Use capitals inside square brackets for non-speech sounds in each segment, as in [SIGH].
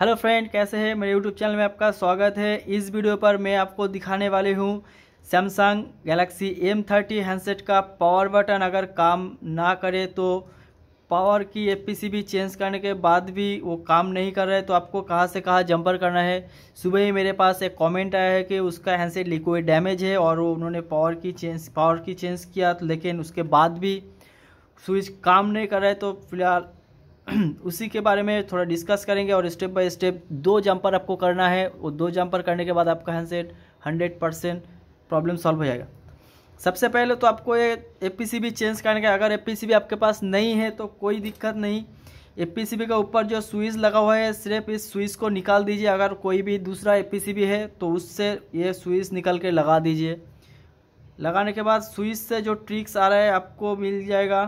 hello friend कैसे हैं मेरे यूट्यूब चैनल में आपका स्वागत है इस वीडियो पर मैं आपको दिखाने वाली हूँ Samsung Galaxy M thirty handset का पावर बटन अगर काम ना करे तो पावर की एफपीसीबी चेंज करने के बाद भी वो काम नहीं कर रहे तो आपको कहाँ से कहाँ जंपर करना है सुबह ही मेरे पास एक कमेंट आया है कि उसका हैंडसेट लिक्विड डैमेज है और वो उन्होंने पावर की चेंज पावर की चेंज किया लेकिन उसके बाद भी स्विच काम नहीं कर रहे तो फिलहाल [CLEARS THROAT] उसी के बारे में थोड़ा डिस्कस करेंगे और स्टेप बाय स्टेप दो जंपर आपको करना है और दो जंपर करने के बाद आपका handset hundred percent problem solve हो जाएगा सबसे पहले तो आपको ये ए चेंज करने का अगर ए आपके पास नहीं है तो कोई दिक्कत नहीं ए के ऊपर जो स्विच लगा हुआ है सिर्फ इस स्विच को निकाल दीजिए अगर कोई भी दूसरा ए है तो उससे ये स्विच निकल के लगा दीजिए लगाने के बाद स्विच से जो ट्रिक्स आ रहा है आपको मिल जाएगा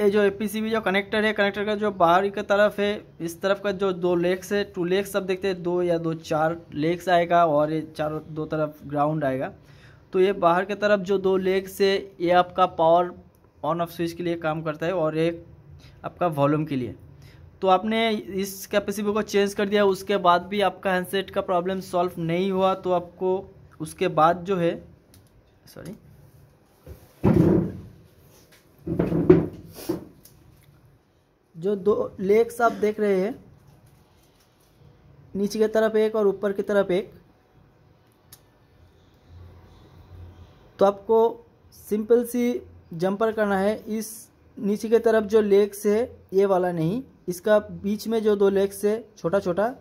ये जो ए जो कनेक्टर है कनेक्टर का जो बाहर की तरफ है इस तरफ का जो दो लेग्स है टू लेग्स आप देखते हैं दो या दो चार लेग्स आएगा और ये चारों दो तरफ ग्राउंड आएगा तो ये बाहर की तरफ जो दो लेग्स है ये आपका पावर ऑन ऑफ स्विच के लिए काम करता है और एक आपका वॉल्यूम के लिए तो आपने इस कैपेसिटी को चेंज कर दिया उसके बाद भी आपका हैंडसेट का प्रॉब्लम सॉल्व नहीं हुआ तो आपको उसके बाद जो है सॉरी जो दो लेग्स आप देख रहे हैं नीचे की तरफ एक और ऊपर की तरफ एक तो आपको सिंपल सी जंपर करना है इस नीचे की तरफ जो लेग्स है ये वाला नहीं इसका बीच में जो दो लेग्स है छोटा छोटा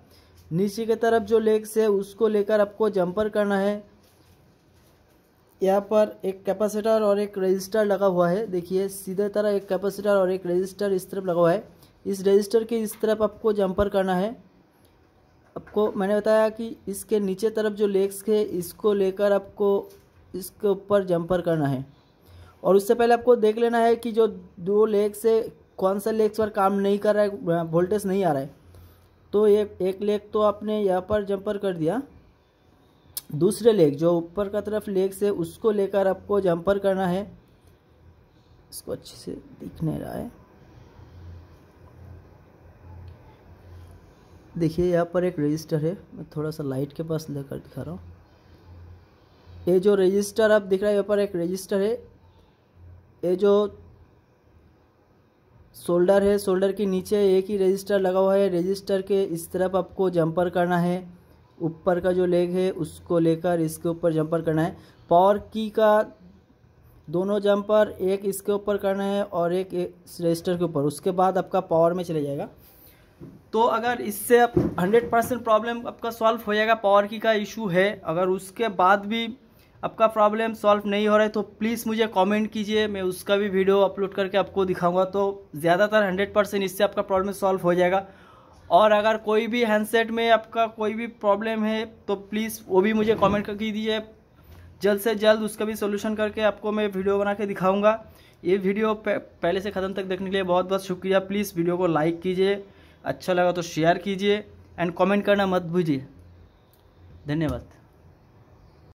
नीचे की तरफ जो लेग्स है उसको लेकर आपको जंपर करना है यहाँ पर एक कैपेसिटर और एक रजिस्टर लगा हुआ है देखिए सीधे तरह एक कैपेसिटर और एक रजिस्टर इस तरफ लगा हुआ है इस रजिस्टर के इस तरफ आपको जंपर करना है आपको मैंने बताया कि इसके नीचे तरफ जो लेग्स है इसको लेकर आपको इसके ऊपर जंपर करना है और उससे पहले आपको देख लेना है कि जो दो लेग्स है कौन सा लेग्स पर काम नहीं कर रहा है वोल्टेज नहीं आ रहा है तो ये एक लेग तो आपने यहाँ पर जंपर कर दिया दूसरे लेग जो ऊपर का तरफ लेग से उसको लेकर आपको जंपर करना है इसको अच्छे से दिख नहीं रहा है देखिए यहाँ पर एक रजिस्टर है मैं थोड़ा सा लाइट के पास लेकर दिखा रहा हूँ ये जो रजिस्टर आप दिख रहा है यहाँ पर एक रजिस्टर है ये जो शोल्डर है शोल्डर के नीचे एक ही रजिस्टर लगा हुआ है रजिस्टर के इस तरफ आपको जंपर करना है ऊपर का जो लेग है उसको लेकर इसके ऊपर जंपर करना है पावर की का दोनों जंपर एक इसके ऊपर करना है और एक, रजिस्टर के ऊपर उसके बाद आपका पावर में चले जाएगा तो अगर इससे आप हंड्रेड परसेंट प्रॉब्लम आपका सॉल्व हो जाएगा पावर की का इशू है अगर उसके बाद भी आपका प्रॉब्लम सॉल्व नहीं हो रहा है तो प्लीज़ मुझे कमेंट कीजिए मैं उसका भी वीडियो अपलोड करके आपको दिखाऊंगा तो ज़्यादातर हंड्रेड परसेंट इससे आपका प्रॉब्लम सॉल्व हो जाएगा और अगर कोई भी हैंडसेट में आपका कोई भी प्रॉब्लम है तो प्लीज़ वो भी मुझे कमेंट कर दीजिए जल्द से जल्द उसका भी सोल्यूशन करके आपको मैं वीडियो बना के दिखाऊँगा ये वीडियो पहले से ख़त्म तक देखने के लिए बहुत बहुत शुक्रिया प्लीज़ वीडियो को लाइक कीजिए अच्छा लगा तो शेयर कीजिए एंड कमेंट करना मत भूलिए धन्यवाद